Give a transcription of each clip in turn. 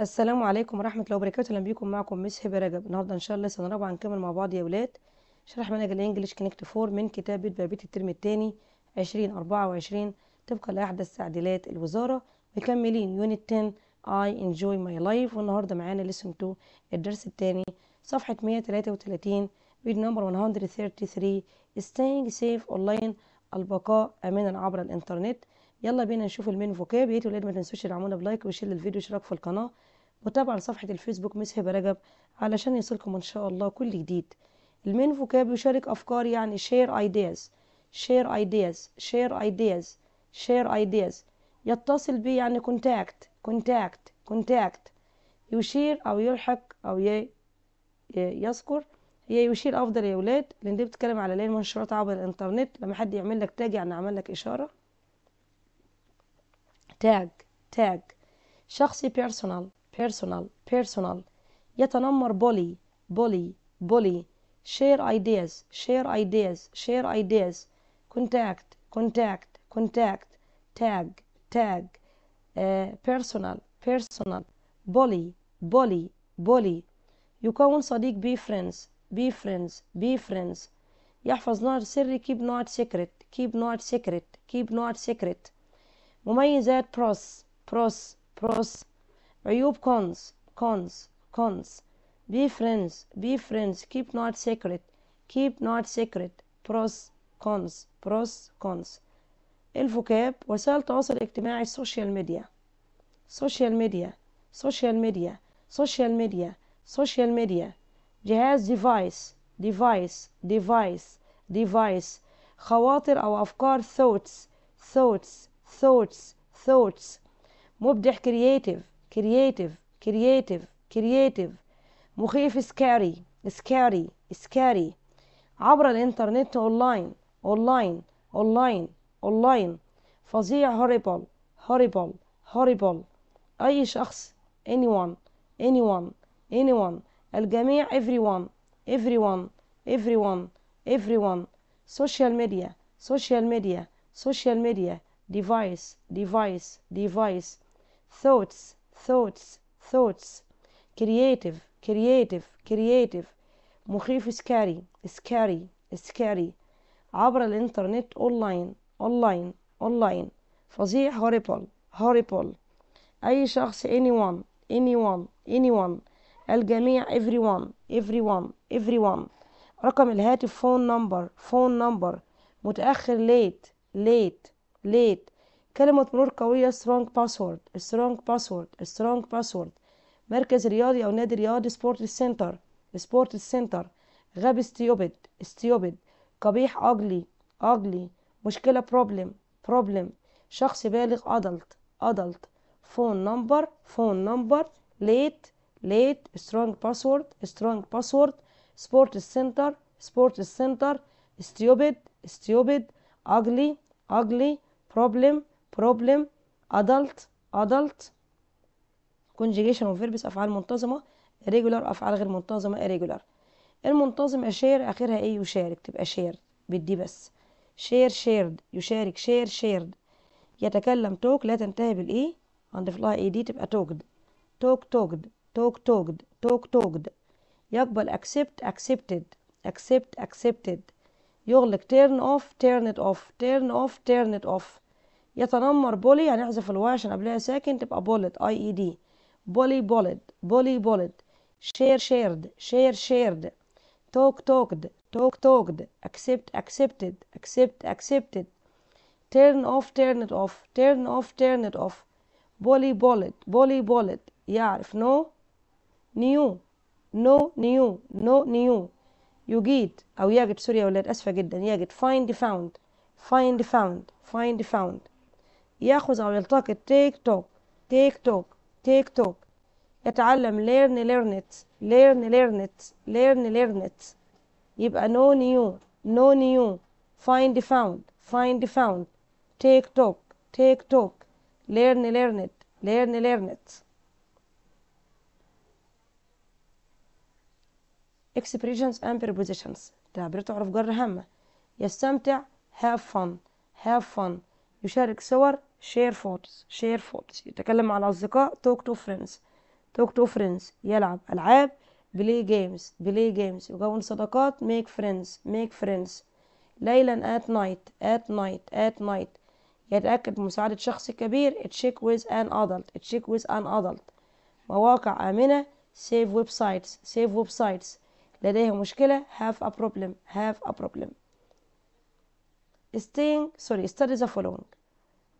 السلام عليكم ورحمة الله وبركاته أهلا بيكم معكم مس هبة رجب النهاردة إن شاء الله سنة رابعة هنكمل مع بعض يا ولاد شرح منهج الإنجليش كونكت فور من كتاب بيت الترم التاني عشرين أربعة وعشرين طبقا لأحدث تعديلات الوزارة مكملين يونت 10 I enjoy my life والنهاردة معانا لسن 2 الدرس التاني صفحة 133 بيد نمبر 133 staying safe online البقاء أمنا عبر الإنترنت يلا بينا نشوف المين فوكاب يا ولاد ما تنسوش تدعمونا بلايك وشير الفيديو واشتراك في القناه وتابعوا صفحه الفيسبوك مس هبه رجب علشان يوصلكم ان شاء الله كل جديد المين فوكاب يشارك افكار يعني شير ايدياز شير ايدياز شير ايدياز شير ايدياز يتصل بي يعني كونتاكت كونتاكت كونتاكت يشير او يلحق او ي... يذكر هي يشير افضل يا ولاد لان دي بتتكلم على لين منشورات عبر الانترنت لما حد يعمل لك تاج يعني عمل لك اشاره تاج تاج شخصي بيرسونال بيرسونال بيرسونال يتنمر بولي بولي بولي شير ايدياز شير ايدياز شير ايدياز كونتاكت كونتاكت كونتاكت تاج تاج بيرسونال بيرسونال بولي بولي بولي يكون صديق بي فريندز بي فريندز بي فريندز يحفظ نار سري keep not secret keep not secret keep not secret مميزات pros pros pros, عيوب cons cons كونز be friends be friends keep not secret keep not secret pros cons pros cons الفوكاب وسائل التواصل الاجتماعي social media social media social media social media social media جهاز device device device device خواطر او افكار thoughts thoughts thoughts thoughts مبدع creative creative creative creative مخيف scary scary scary عبر الانترنت اونلاين اونلاين اونلاين اونلاين فظيع horrible horrible horrible اي شخص anyone anyone anyone الجميع everyone everyone everyone everyone social media social media social media device, device, device, thoughts, thoughts, thoughts, creative, creative, creative, مخيف scary, scary, scary عبر الإنترنت online, online, online. فظيع horrible, horrible أي شخص anyone, anyone, anyone الجميع everyone, everyone, everyone رقم الهاتف phone number, phone number متأخر late, late ليت كلمة مرور قوية strong password strong password strong password مركز رياضي أو نادي رياضي سبورت سنتر سبورت سنتر غاب ستيوبد ستيوبد قبيح أجلي أجلي مشكلة بروبلم بروبلم شخص بالغ أدلت أدلت فون نمبر فون نمبر ليت ليت سترونج باسورد سترونج باسورد سبورت سنتر سبورت سنتر ستيوبد ستيوبد أجلي أجلي problem problem adult adult conjugation وفيربس أفعال منتظمة irregular أفعال غير منتظمة irregular المنتظم أشير آخرها إيه يشارك تبقى شير بالدي بس شير شيرد يشارك شير شيرد يتكلم توك لا تنتهي بالإيه هنضيف لها إيه دي تبقى توكد توك توكد توك توكد توك توكد يقبل accept accepted accept accepted يغلق turn off turn it off turn off turn it off يتنمر بولي هنحذف الواي عشان قبلها ساكن تبقى بولت اي اي e دي بولي بولت بولي بولت شير شيرد شير شيرد توك توكد توك توكد اكسبت اكسبتد اكسبت اكسبتد تيرن اوف تيرن it off turn off turn it off بولي بولت بولي بولت يعرف نو نيو نو نيو نو نيو يجيد أو يجد سوري يا ولاد أسفة جدا يجد فايند فاوند فايند فاوند فايند فاوند يأخذ أو يلتقط تيك توك تيك توك تيك توك يتعلم learn learn it learn learn it learn learn it يبقى no new no new find found find found take talk take talk learn learn it learn learn it expressions and prepositions تعبير تعرف جر هامة يستمتع have fun have fun يشارك صور شير فوتس شير فوتس يتكلم مع الأصدقاء توك تو فريندز توك تو فريندز يلعب ألعاب بلاي جيمز بلاي جيمز يكون صداقات ميك فريندز ميك فريندز ليلا at night at night at night يتأكد مساعدة شخص كبير تشيك with an adult تشيك with an adult مواقع آمنة save websites save websites لديه مشكلة have a problem have a problem staying sorry study the following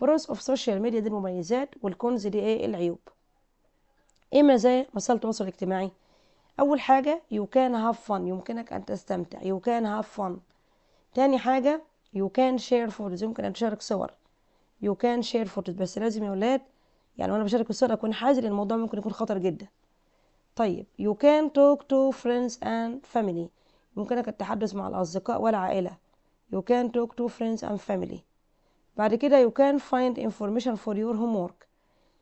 بروز اوف سوشيال ميديا دي المميزات والكونز دي ايه العيوب ايه مزايا وسائل التواصل الاجتماعي اول حاجه يو كان هاف فن يمكنك ان تستمتع يو كان هاف فن تاني حاجه يو كان شير فوتوز يمكن ان تشارك صور يو كان شير فوتوز بس لازم يا ولاد يعني وانا بشارك الصور اكون حذر الموضوع ممكن يكون خطر جدا طيب يو كان توك تو فريندز اند فاميلي يمكنك التحدث مع الاصدقاء والعائله يو كان توك تو فريندز اند فاميلي بعد كده you can find information for your homework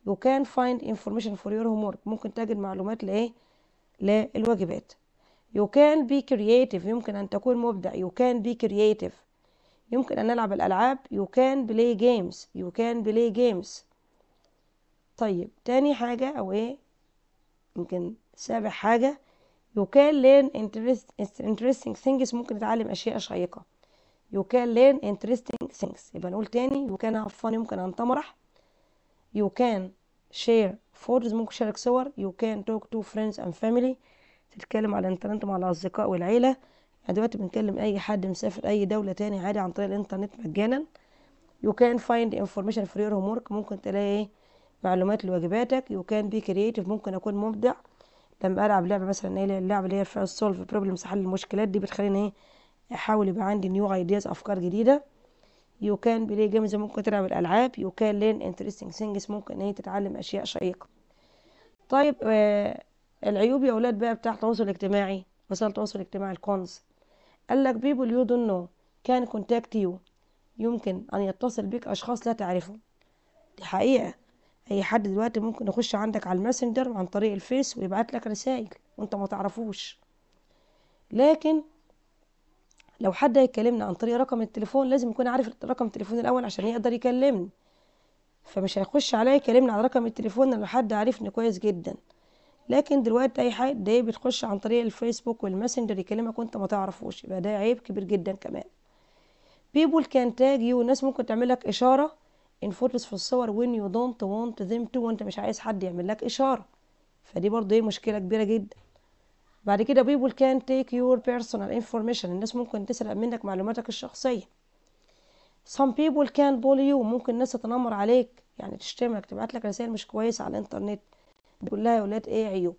you can find information for your homework ممكن تجد معلومات لايه للواجبات you can be creative يمكن ان تكون مبدع you can be creative يمكن ان نلعب الالعاب you can play games you can play games طيب تاني حاجة او ايه يمكن سابع حاجة you can learn interesting things ممكن تتعلم اشياء شيقة you can learn interesting things يبقى نقول تاني you can have fun يمكن أن تمرح you can share photos ممكن تشارك صور you can talk to friends and family تتكلم على الانترنت مع الأصدقاء والعيلة يعني دلوقتي بنكلم أي حد مسافر أي دولة تاني عادي عن طريق الانترنت مجانا you can find information for your homework ممكن تلاقي ايه معلومات لواجباتك you can be creative ممكن أكون مبدع لما ألعب لعبة مثلا ايه اللعبة اللي هي solve بروبلمز حل المشكلات دي بتخليني ايه احاول يبقى عندي نيو ايدياز افكار جديده يو كان بلاي جيمز ممكن تلعب الالعاب يو كان لين انترستنج ثينجز ممكن ان هي تتعلم اشياء شيقه طيب آه العيوب يا اولاد بقى بتاع التواصل الاجتماعي وسائل التواصل الاجتماعي الكونز قال لك بيبل يو دون نو كان كونتاكت يو يمكن ان يتصل بك اشخاص لا تعرفهم دي حقيقه اي حد دلوقتي ممكن يخش عندك على الماسنجر عن طريق الفيس ويبعت لك رسائل وانت ما تعرفوش لكن لو حد هيكلمنا عن طريق رقم التليفون لازم يكون عارف رقم التليفون الاول عشان يقدر يكلمني فمش هيخش عليا يكلمني على رقم التليفون لو حد عارفني كويس جدا لكن دلوقتي اي حد ايه بتخش عن طريق الفيسبوك والماسنجر يكلمك وانت ما تعرفوش يبقى ده عيب كبير جدا كمان بيبول كان تاج يو والناس ممكن تعمل لك اشاره ان فوتوز في الصور وين يو دونت وانت مش عايز حد يعمل لك اشاره فدي برضه ايه مشكله كبيره جدا بعد كده بيبول كان تيك يور بيرسونال انفورميشن الناس ممكن تسرق منك معلوماتك الشخصية سام بيبول كان بول يو ممكن الناس تتنمر عليك يعني تشتمك تبعت لك رسائل مش كويسة على الانترنت دي كلها يا ولاد ايه عيوب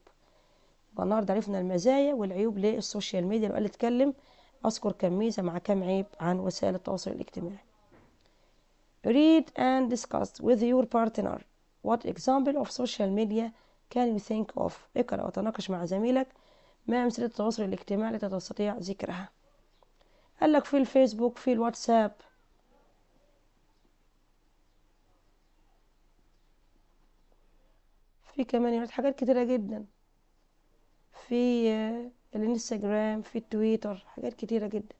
النهارده عرفنا المزايا والعيوب للسوشيال ميديا وقال اتكلم اذكر كم ميزة مع كم عيب عن وسائل التواصل الاجتماعي read and discuss with your partner what example of social media can you think of اقرأ وتناقش مع زميلك ما أمثلة التواصل الاجتماعي التي تستطيع ذكرها قال لك في الفيسبوك في الواتساب في كمان يعني حاجات كتيرة جدا في آه، الانستجرام في التويتر حاجات كتيرة جدا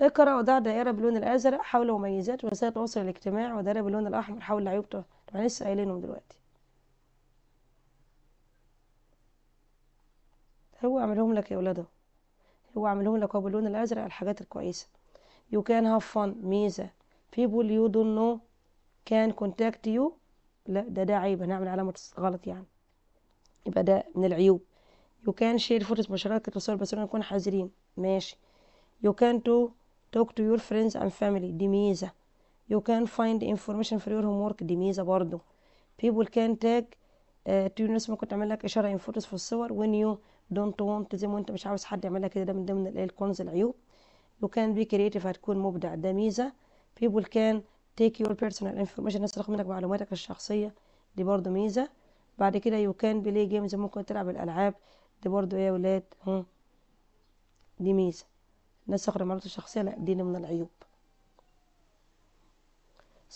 اقرأ وضع دائرة باللون الأزرق حول مميزات وسائل التواصل الاجتماعي ودائرة باللون الأحمر حول عيوب احنا لسه قايلينهم دلوقتي هو عملهم لك يا ولاد اهو هو عملهم لك هو باللون الازرق الحاجات الكويسه يو كان هاف فن ميزه people يو دون نو كان كونتاكت يو لا ده ده عيب هنعمل علامه غلط يعني يبقى ده من العيوب يو كان شير فرص مشاركه وسائل بس نكون حذرين ماشي يو كان تو توك تو يور فريندز اند فاميلي دي ميزه you can find information for your homework دي ميزة برضو people can tag uh, آه، to الناس ممكن تعمل لك إشارة ان فوتوز في الصور when you don't want زي ما أنت مش عاوز حد يعملها كده ده من ضمن الكونز العيوب you can be creative هتكون مبدع ده ميزة people can take your personal information الناس تاخد منك معلوماتك الشخصية دي برضو ميزة بعد كده you can play games ممكن تلعب الألعاب دي برضو ايه يا ولاد دي ميزة الناس تاخد معلوماتك الشخصية لا دي من العيوب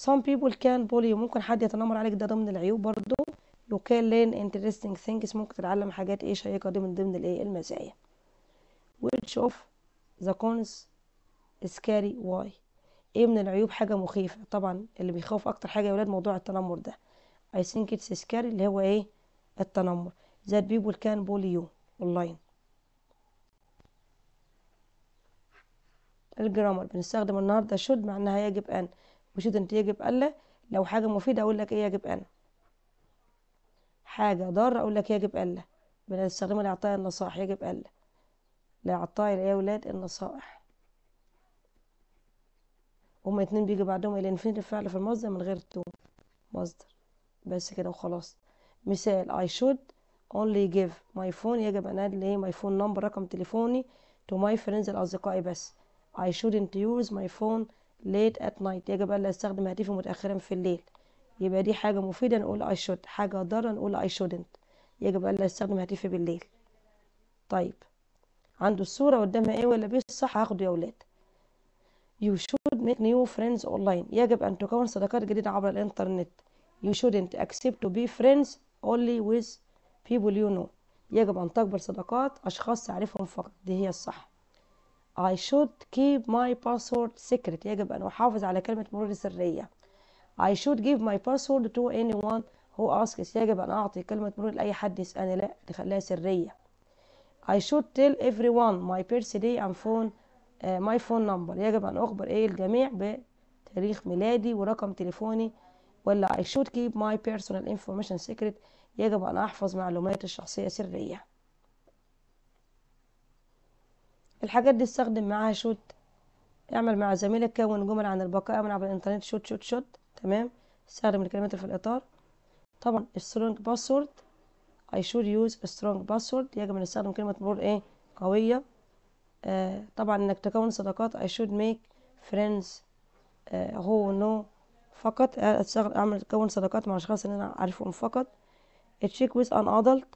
some people can bully you ممكن حد يتنمر عليك ده ضمن العيوب برضو you can learn interesting things ممكن تتعلم حاجات ايه شيقة دي من ضمن الايه المزايا which of the cons is scary why ايه من العيوب حاجة مخيفة طبعا اللي بيخاف اكتر حاجة يا ولاد موضوع التنمر ده I think it's scary اللي هو ايه التنمر that people can bully you online الجرامر بنستخدم النهاردة should معناها يجب ان مش انت يجب الا لو حاجه مفيده اقول لك ايه يجب انا حاجه ضاره اقول لك يجب الا بنستخدمها الاعطاء النصائح يجب الا لاعطاء يا اولاد النصائح هما اتنين بيجي بعدهم الى الانفينيتيف فعل في المصدر من غير تو مصدر بس كده وخلاص مثال I should only give my phone يجب أن أدلي my phone number رقم تليفوني to my friends الأصدقاء بس I shouldn't use my phone late at night يجب ألا أستخدم هاتفي متأخرا في الليل يبقى دي حاجة مفيدة نقول I should حاجة ضارة نقول I shouldn't يجب ألا أستخدم هاتفي بالليل طيب عنده الصورة قدامها ايه ولا بيه صح هاخده يا ولاد You should make new friends online يجب أن تكون صداقات جديدة عبر الإنترنت You shouldn't accept to be friends only with people you know يجب أن تكبر صداقات أشخاص تعرفهم فقط دي هي الصح I should keep my password secret يجب أن أحافظ على كلمة مرور سرية I should give my password to anyone who asks يجب أن أعطي كلمة مرور لأي حد يسألني لا تخليها سرية I should tell everyone my birthday and phone uh, my phone number يجب أن أخبر إيه الجميع بتاريخ ميلادي ورقم تليفوني ولا I should keep my personal information secret يجب أن أحفظ معلوماتي الشخصية سرية الحاجات دي استخدم معاها شوت اعمل مع زميلك كون جمل عن البقاء من عبر الانترنت شوت شوت شوت تمام استخدم الكلمات في الاطار طبعا سترونج باسورد اي شود يوز سترونج باسورد يجب ان استخدم كلمه مرور ايه قويه آه طبعا انك تكون صداقات اي شود ميك فريندز هو نو فقط آه، اعمل تكون صداقات مع اشخاص اللي انا عارفهم فقط تشيك ويز ان ادلت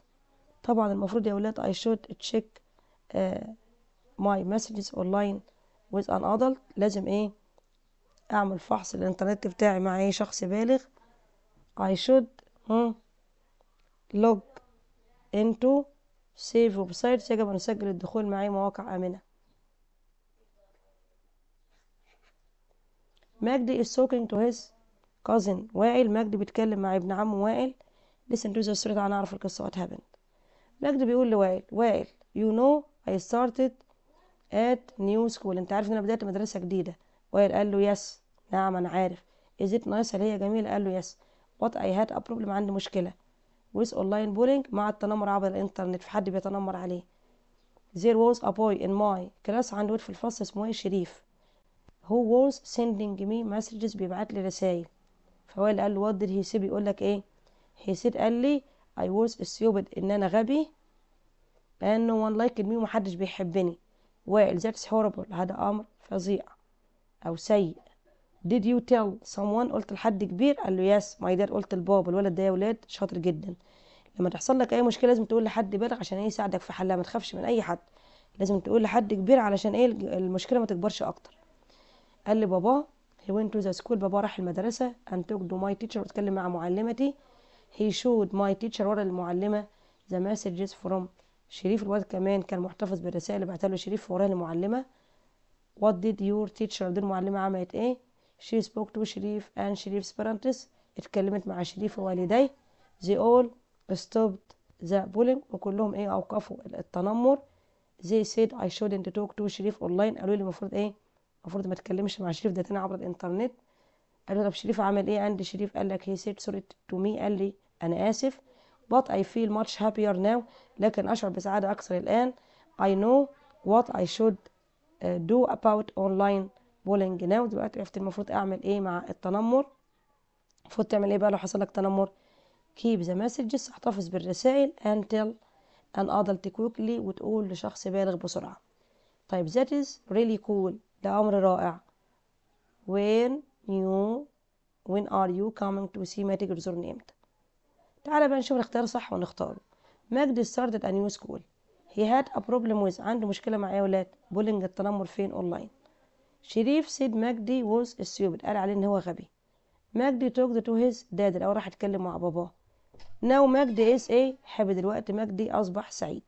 طبعا المفروض يا ولاد اي شود تشيك my messages online with an adult لازم ايه اعمل فحص الانترنت بتاعي مع اي شخص بالغ I should hmm, log into safe websites يجب ان اسجل الدخول مع اي مواقع امنه مجدي is talking to his cousin وائل مجدي بيتكلم مع ابن عمه وائل listen to the story تعال نعرف القصة what happened مجدي بيقول لوائل وائل you know I started ات نيو سكول انت عارف ان انا بدات مدرسه جديده وائل قال له يس نعم انا عارف ازيت نايس هل هي جميله قال له يس وات اي هاد ا بروبلم عندي مشكله ويز اونلاين بولينج مع التنمر عبر الانترنت في حد بيتنمر عليه there was a boy in my class عندي في الفصل اسمه إيه؟ شريف who was sending me messages بيبعت لي رسايل فوائل قال له what did he say بيقول لك ايه he said قال لي I was stupid ان انا غبي and no one liked me ومحدش بيحبني Well, that's horrible هذا أمر فظيع أو سيء Did you tell someone قلت لحد كبير قال له yes my dad قلت لبابا الولد ده يا ولاد شاطر جدا لما تحصل لك اي مشكله لازم تقول لحد بالغ عشان ايه يساعدك في حلها ما تخافش من اي حد لازم تقول لحد كبير علشان ايه المشكله ما تكبرش اكتر قال لي بابا he went to the school بابا راح المدرسه and talked to my teacher واتكلم مع معلمتي he showed my teacher ورا المعلمه the messages from شريف الواد كمان كان محتفظ بالرسائل اللي بعتها له شريف وراها المعلمه وات ديد يور تيتشر دي المعلمه عملت ايه شي سبوك تو شريف اند شريف's parents اتكلمت مع شريف ووالديه they all stopped the bullying وكلهم ايه اوقفوا التنمر they said I shouldn't talk to شريف اونلاين قالوا لي المفروض ايه المفروض ما تكلمش مع شريف ده تاني عبر الانترنت قالوا طب شريف عمل ايه عند شريف قال لك هي said sorry to me قال لي انا اسف but I feel much happier now لكن أشعر بسعادة أكثر الآن I know what I should do about online bullying now دلوقتي عرفت المفروض أعمل إيه مع التنمر المفروض تعمل إيه بقى لو حصل لك تنمر keep the messages احتفظ بالرسائل and tell an adult quickly وتقول لشخص بالغ بسرعة طيب that is really cool ده أمر رائع when you when are you coming to see ما تيجي تزورني امتى تعالى بقى نشوف الاختيار صح ونختاره مجدي started ا نيو سكول هي هاد ا بروبلم ويز عنده مشكلة مع ايه ولاد بولينج التنمر فين اونلاين شريف سيد مجدي ووز stupid قال عليه ان هو غبي مجدي توك تو هيز داد الاول راح اتكلم مع باباه ناو مجدي اس اي حب دلوقتي مجدي اصبح سعيد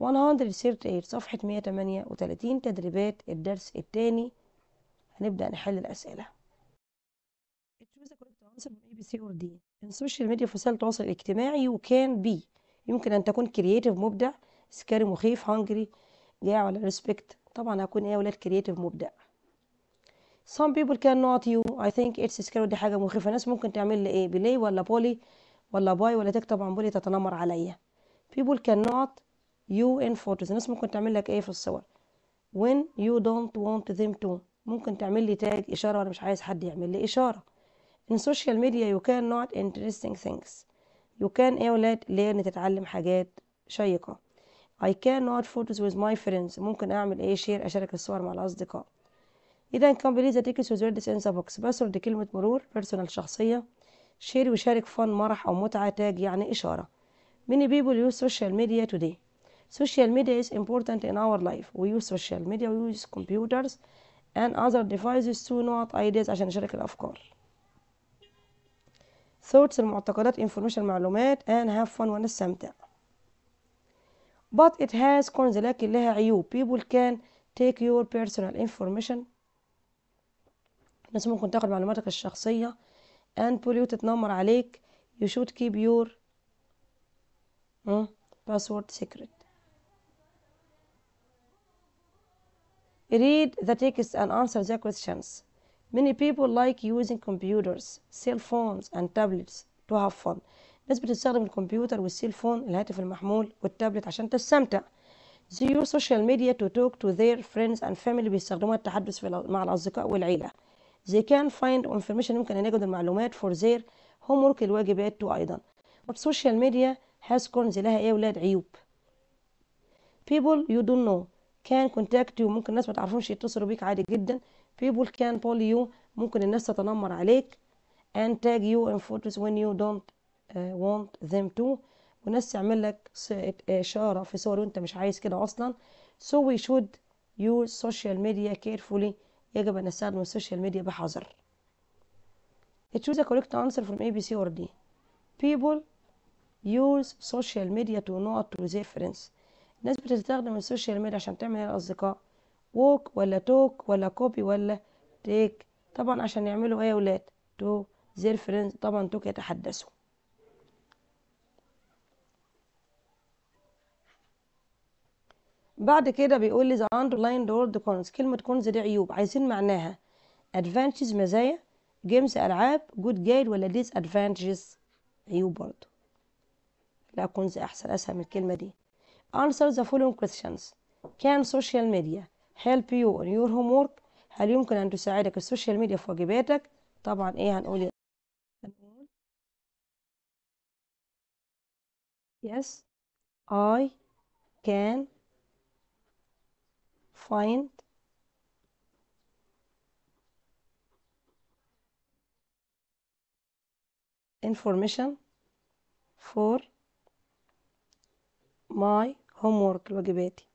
138 صفحة 138 تدريبات الدرس الثاني هنبدأ نحل الأسئلة choose correct answer from A, B, C or D السوشيال ميديا في وسائل التواصل الاجتماعي وكان بي يمكن أن تكون كرييتيف مبدع سكاري مخيف هنجري جاع ولا ريسبكت طبعا هكون ايه ولاد كرييتيف مبدع some people cannot you I think it's scary دي حاجة مخيفة ناس ممكن تعمل لي ايه بلي ولا بولي ولا باي ولا تكتب عن بولي تتنمر عليا people cannot you in photos الناس ممكن تعمل لك ايه في الصور when you don't want them to ممكن تعمل لي تاج إشارة وأنا مش عايز حد يعمل لي إشارة in social media you cannot interesting things you can ايه ولاد learn نتعلم حاجات شيقة I cannot photos with my friends ممكن أعمل إيه شير أشارك الصور مع الأصدقاء إذا complete the تيكس وذ word sense بوكس بس كلمة مرور بيرسونال شخصية شير وشارك فن مرح أو متعة تاج يعني إشارة many people use social media today social media is important in our life we use social media we use computers and other devices to not ideas عشان نشارك الأفكار thoughts المعتقدات information معلومات and have fun ونستمتع but it has cons لكن لها عيوب people can take your personal information الناس ممكن تاخد معلوماتك الشخصية and pollute تتنمر عليك you should keep your password secret read the text and answer the questions Many people like using computers, cell phones and tablets to have fun ناس بتستخدم الكمبيوتر والسيل فون الهاتف المحمول والتابلت عشان تستمتع They use social media to talk to their friends and family بيستخدموها التحدث مع الأصدقاء والعيلة They can find information يمكن أن يجد المعلومات for their homework الواجبات تو أيضا social ميديا has cons لها إيه ولاد عيوب people you don't know can contact you ممكن ناس ما تعرفونش يتصلوا بيك عادي جدا في volcan pull you ممكن الناس تتنمر عليك and tag you in photos when you don't uh, want them to وناس تعمل لك إشارة في صور وأنت مش عايز كده أصلا so we should use social media carefully يجب أن نستخدم السوشيال ميديا بحذر choose a correct answer from A, B, C or D people use social media to not to their friends الناس بتستخدم السوشيال ميديا عشان تعمل ايه الأصدقاء ووك ولا توك ولا كوبي ولا تيك طبعا عشان يعملوا ايه يا ولاد تو زير فريندز طبعا توك يتحدثوا بعد كده بيقول لي ذا اندرلاين دورد كونز كلمة كونز دي عيوب عايزين معناها ادفانتجز مزايا جيمز ألعاب جود جايد ولا ديس ادفانتجز عيوب برضو لا كونز أحسن أسهل من الكلمة دي answer the following questions can social media help you in your homework هل يمكن أن تساعدك السوشيال ميديا في واجباتك طبعا إيه هنقول هنقول إيه؟ yes I can find information for my homework واجباتي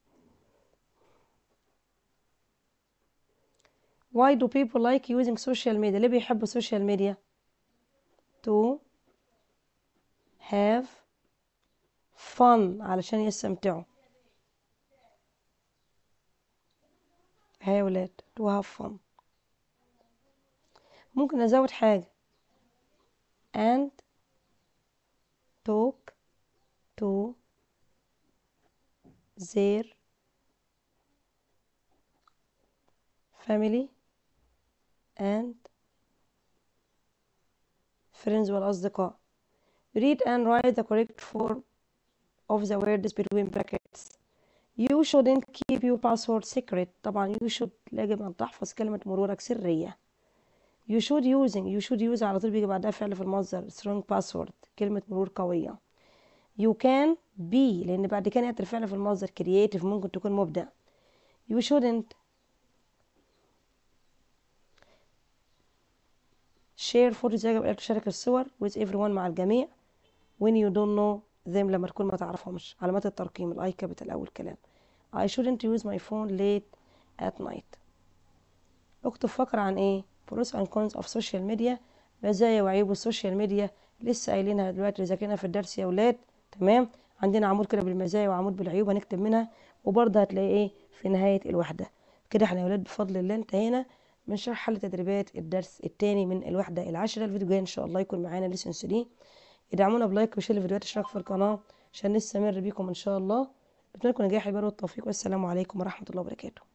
why do people like using social media ليه بيحبوا social media to have fun علشان يستمتعوا ها يا ولاد to have fun ممكن أزود حاجة and talk to their family and friends والأصدقاء read and write the correct form of the words between brackets you shouldn't keep your password secret طبعا you should يجب أن تحفظ كلمة مرورك سرية you should using you should use على طول بيجي بعدها فعل في المصدر strong password كلمة مرور قوية you can be لأن بعد كده الفعل في المصدر creative ممكن تكون مبدع you shouldn't share footage يجب تشارك الصور with everyone مع الجميع when you don't know them لما تكون ما تعرفهمش علامات الترقيم الاي كابيتال أول كلام I shouldn't use my phone late at night اكتب فقرة عن ايه pros and cons of social media مزايا وعيوب السوشيال ميديا لسه قايلينها دلوقتي ذاكرينها في الدرس يا ولاد تمام عندنا عمود كده بالمزايا وعمود بالعيوب هنكتب منها وبرضه هتلاقي ايه في نهاية الوحدة كده احنا يا ولاد بفضل الله انتهينا من شرح حل تدريبات الدرس الثاني من الوحدة العاشرة الفيديو جاي إن شاء الله يكون معانا لسن 3 ادعمونا بلايك وشير الفيديوهات اشتراك في القناة عشان نستمر بيكم إن شاء الله بتمنى لكم نجاح البر والتوفيق والسلام عليكم ورحمة الله وبركاته